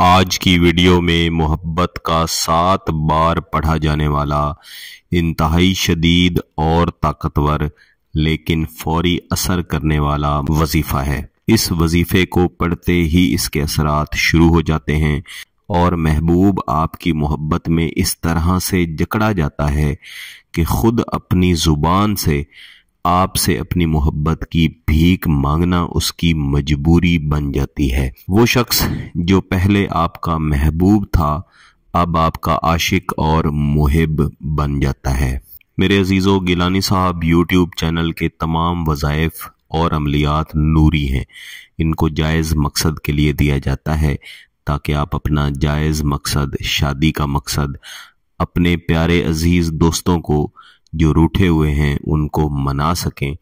आज की वीडियो में मोहब्बत का सात बार पढ़ा जाने वाला इंतहाई शदीद और ताकतवर लेकिन फौरी असर करने वाला वजीफ़ा है इस वजीफ़े को पढ़ते ही इसके असरात शुरू हो जाते हैं और महबूब आपकी मोहब्बत में इस तरह से जकड़ा जाता है कि खुद अपनी ज़ुबान से आपसे अपनी मोहब्बत की भीख मांगना उसकी मजबूरी बन जाती है वो शख्स जो पहले आपका महबूब था अब आपका आशिक और मुहिब बन जाता है मेरे अजीजों गिलानी साहब यूट्यूब चैनल के तमाम वज़ायफ़ और अमलियात नूरी हैं इनको जायज़ मकसद के लिए दिया जाता है ताकि आप अपना जायज़ मकसद शादी का मकसद अपने प्यारे अजीज़ दोस्तों को जो रूठे हुए हैं उनको मना सकें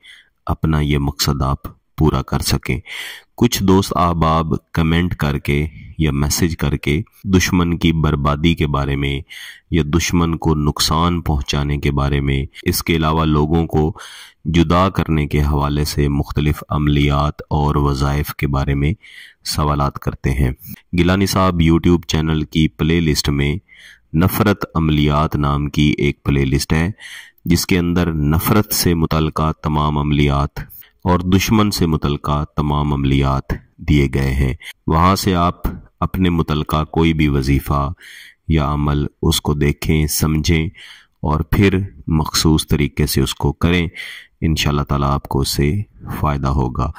अपना ये मकसद आप पूरा कर सकें कुछ दोस्त ahbab कमेंट करके या मैसेज करके दुश्मन की बर्बादी के बारे में या दुश्मन को नुकसान पहुंचाने के बारे में इसके अलावा लोगों को जुदा करने के हवाले से मुख्तलिफ अमलियात और वज़ाइफ के बारे में सवाल करते हैं गिलानी साहब यूट्यूब चैनल की प्ले लिस्ट में नफ़रत अमलियात नाम की एक प्ले लिस्ट है जिसके अंदर नफरत से मुतल तमाम अमलियात और दुश्मन से मुतल तमाम अमलियात दिए गए हैं वहाँ से आप अपने मुतल कोई भी वजीफ़ा या अमल उसको देखें समझें और फिर मखसूस तरीके से उसको करें इन ताला आपको उससे फ़ायदा होगा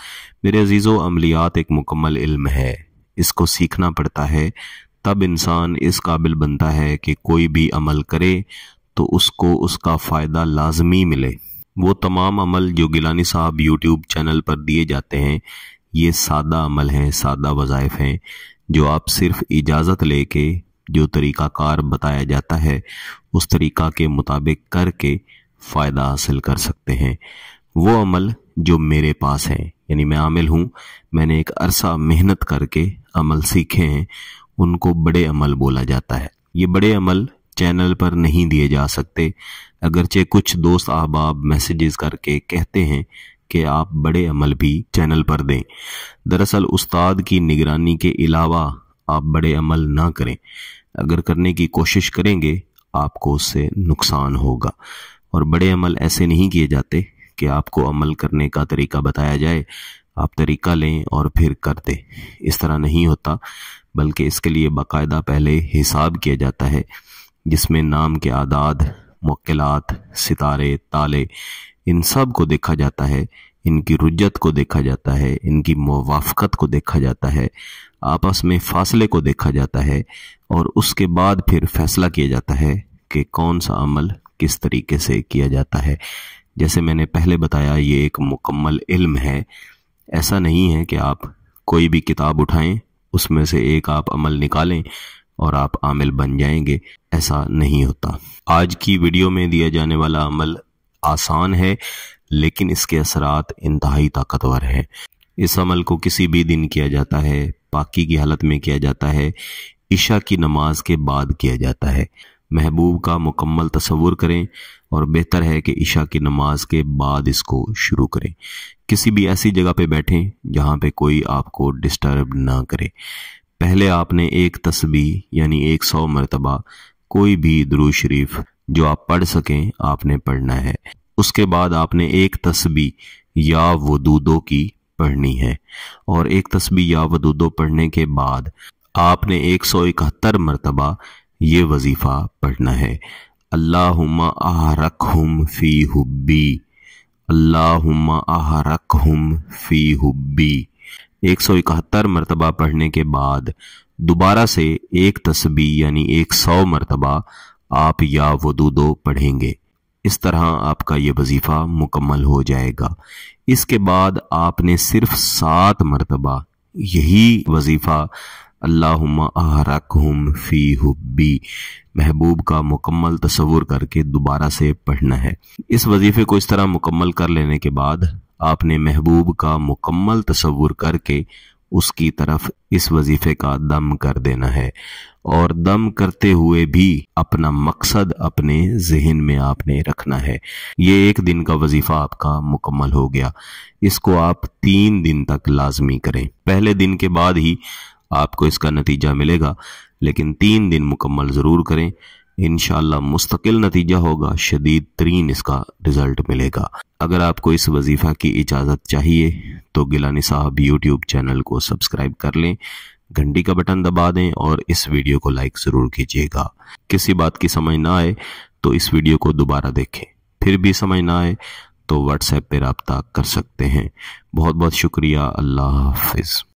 मेरे अजीज़ो अमलियात एक मुकम्मल इल्म है इसको सीखना पड़ता है तब इंसान इस काबिल बनता है कि कोई भी अमल करे तो उसको उसका फ़ायदा लाजमी मिले वो तमाम अमल जो गिलानी साहब यूट्यूब चैनल पर दिए जाते हैं ये सादा अमल हैं सादा वज़ाइफ हैं जो आप सिर्फ इजाज़त लेके जो तरीक़ाकार बताया जाता है उस तरीक़ा के मुताबिक करके फ़ायदा हासिल कर सकते हैं वो अमल जो मेरे पास हैं यानी मैं आमिल हूँ मैंने एक अरसा मेहनत करके अमल सीखे हैं उनको बड़े अमल बोला जाता है ये बड़े अमल चैनल पर नहीं दिए जा सकते अगरचे कुछ दोस्त अहबाब मैसेजेस करके कहते हैं कि आप बड़े अमल भी चैनल पर दें दरअसल उस्ताद की निगरानी के अलावा आप बड़े अमल ना करें अगर करने की कोशिश करेंगे आपको उससे नुकसान होगा और बड़े अमल ऐसे नहीं किए जाते कि आपको अमल करने का तरीका बताया जाए आप तरीका लें और फिर कर दें इस तरह नहीं होता बल्कि इसके लिए बाकायदा पहले हिसाब किया जाता है जिसमें नाम के आदाद मुक्लात सितारे ताले इन सब को देखा जाता है इनकी रुजत को देखा जाता है इनकी मुवाफ़त को देखा जाता है आपस में फासले को देखा जाता है और उसके बाद फिर फैसला किया जाता है कि कौन सा अमल किस तरीके से किया जाता है जैसे मैंने पहले बताया ये एक मुकम्मल इल्म है ऐसा नहीं है कि आप कोई भी किताब उठाएं उसमें से एक आप अमल निकालें और आप आमिल बन जाएंगे ऐसा नहीं होता आज की वीडियो में दिया जाने वाला अमल आसान है लेकिन इसके असरात इंतहाई ताकतवर हैं इस अमल को किसी भी दिन किया जाता है पाकि की हालत में किया जाता है ईशा की नमाज के बाद किया जाता है महबूब का मुकम्मल तस्वुर करें और बेहतर है कि ईशा की नमाज के बाद इसको शुरू करें किसी भी ऐसी जगह पे बैठें जहाँ पे कोई आपको डिस्टर्ब ना करे पहले आपने एक तस्बी यानी एक सौ मरतबा कोई भी द्रू शरीफ जो आप पढ़ सकें आपने पढ़ना है उसके बाद आपने एक तस्बी या वदूदो की पढ़नी है और एक तस्बी या वदूदो पढ़ने के बाद आपने एक सौ इकहत्तर मरतबा ये वजीफ़ा पढ़ना है अल्लाहुम्मा हम फी अल्लाह आहरक हम फी हुब्बी एक सौ इकहत्तर मरतबा पढ़ने के बाद दोबारा से एक तस्बी यानी एक सौ मरतबा आप या दो पढ़ेंगे इस तरह आपका ये वजीफ़ा मुकम्मल हो जाएगा इसके बाद आपने सिर्फ सात मरतबा यही वजीफ़ा अल्लाहरकम फ़ी हुबी महबूब का मुकम्मल तस्वुर करके दोबारा से पढ़ना है इस वजीफ़े को इस तरह मुकम्मल कर लेने के बाद आपने महबूब का मुकम्मल तस्वुर करके उसकी तरफ इस वजीफे का दम कर देना है और दम करते हुए भी अपना मकसद अपने जहन में आपने रखना है ये एक दिन का वजीफा आपका मुकम्मल हो गया इसको आप तीन दिन तक लाजमी करें पहले दिन के बाद ही आपको इसका नतीजा मिलेगा लेकिन तीन दिन मुकम्मल ज़रूर करें इन मुस्तकिल नतीजा होगा शदीद तरीन इसका रिजल्ट मिलेगा अगर आपको इस वजीफ़ा की इजाज़त चाहिए तो गिलानी साहब यूट्यूब चैनल को सब्सक्राइब कर लें घंटी का बटन दबा दें और इस वीडियो को लाइक ज़रूर कीजिएगा किसी बात की समझ ना आए तो इस वीडियो को दोबारा देखें फिर भी समझ ना आए तो व्हाट्सएप पर रबता कर सकते हैं बहुत बहुत शुक्रिया अल्लाह हाफिज़